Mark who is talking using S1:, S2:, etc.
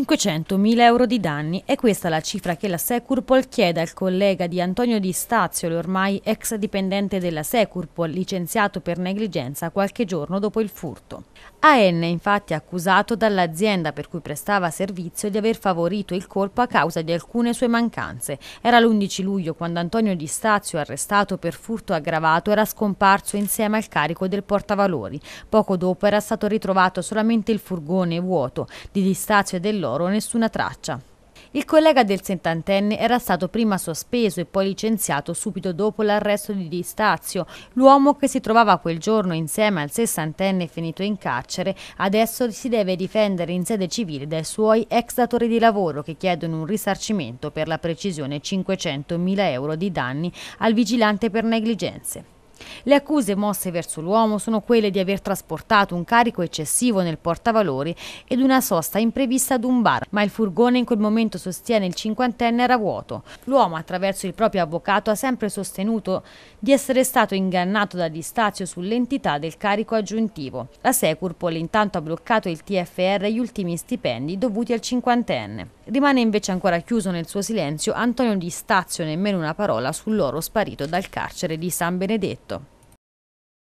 S1: 500.000 euro di danni è questa la cifra che la Securpol chiede al collega di Antonio Di Stazio, l'ormai ex dipendente della Securpol, licenziato per negligenza qualche giorno dopo il furto. AN infatti è accusato dall'azienda per cui prestava servizio di aver favorito il colpo a causa di alcune sue mancanze. Era l'11 luglio quando Antonio Di Stazio, arrestato per furto aggravato, era scomparso insieme al carico del portavalori. Poco dopo era stato ritrovato solamente il furgone vuoto di Di Stazio e dell'Ordine loro nessuna traccia. Il collega del settantenne era stato prima sospeso e poi licenziato subito dopo l'arresto di Di Stazio. L'uomo che si trovava quel giorno insieme al sessantenne finito in carcere, adesso si deve difendere in sede civile dai suoi ex datori di lavoro che chiedono un risarcimento per la precisione 500.000 euro di danni al vigilante per negligenze. Le accuse mosse verso l'uomo sono quelle di aver trasportato un carico eccessivo nel portavalori ed una sosta imprevista ad un bar, ma il furgone in quel momento sostiene il cinquantenne era vuoto. L'uomo attraverso il proprio avvocato ha sempre sostenuto di essere stato ingannato dagli Stazio sull'entità del carico aggiuntivo. La Securpol intanto ha bloccato il TFR e gli ultimi stipendi dovuti al cinquantenne. Rimane invece ancora chiuso nel suo silenzio Antonio Di Stazio, nemmeno una parola sull'oro sparito dal carcere di San Benedetto.